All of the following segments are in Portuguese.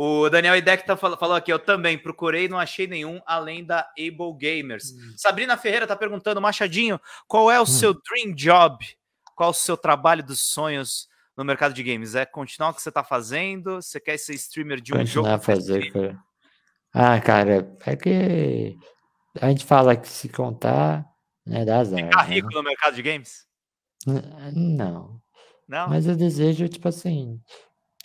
O Daniel Ideck tá, falou aqui, eu também procurei não achei nenhum além da Able Gamers. Hum. Sabrina Ferreira tá perguntando, Machadinho, qual é o hum. seu dream job? Qual o seu trabalho dos sonhos no mercado de games? É continuar o que você tá fazendo? Você quer ser streamer de um continuar jogo? fazer, cara. Ah, cara, é que a gente fala que se contar, né, dá azar. Ficar né? rico né? no mercado de games? Não. Não? Mas eu desejo, tipo assim,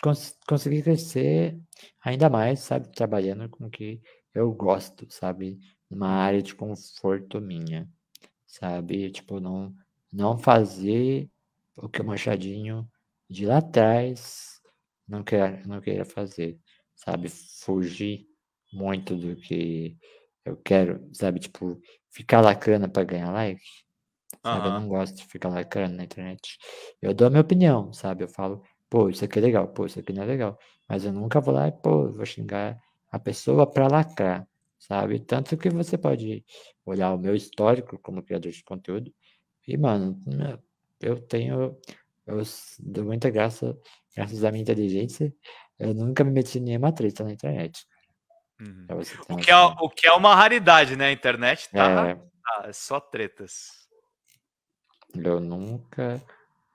cons consegui crescer ainda mais, sabe? Trabalhando com o que eu gosto, sabe? Numa área de conforto minha, sabe? Tipo, não, não fazer o que o Machadinho de lá atrás não queira, não queira fazer, sabe? Fugir muito do que eu quero, sabe? Tipo, ficar lacrando para ganhar like. Uhum. Sabe? Eu não gosto de ficar lacrando na internet. Eu dou a minha opinião, sabe? Eu falo pô, isso aqui é legal, pô, isso aqui não é legal. Mas eu nunca vou lá e, pô, vou xingar a pessoa para lacrar, sabe? Tanto que você pode olhar o meu histórico como criador de conteúdo e, mano, eu tenho, eu dou muita graça, graças à minha inteligência, eu nunca me meti em nenhuma treta na internet. Uhum. O, que é, o que é uma raridade, né? A internet tá, é... tá é só tretas. Eu nunca,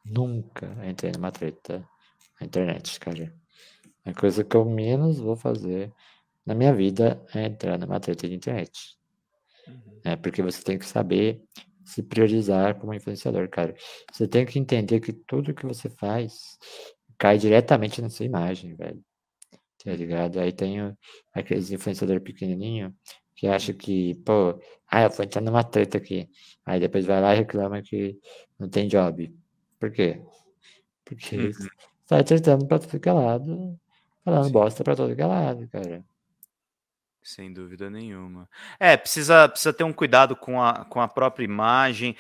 nunca entrei numa treta a internet, cara. A coisa que eu menos vou fazer na minha vida é entrar numa treta de internet. Uhum. É porque você tem que saber se priorizar como influenciador, cara. Você tem que entender que tudo que você faz cai diretamente na sua imagem, velho. Tá uhum. ligado? Aí tem aqueles influenciador pequenininho que acha que, pô, ah, eu vou entrar numa treta aqui. Aí depois vai lá e reclama que não tem job. Por quê? Porque uhum sai tretando pra tudo que é lado, falando Sim. bosta pra todo que é lado, cara. Sem dúvida nenhuma. É, precisa, precisa ter um cuidado com a, com a própria imagem.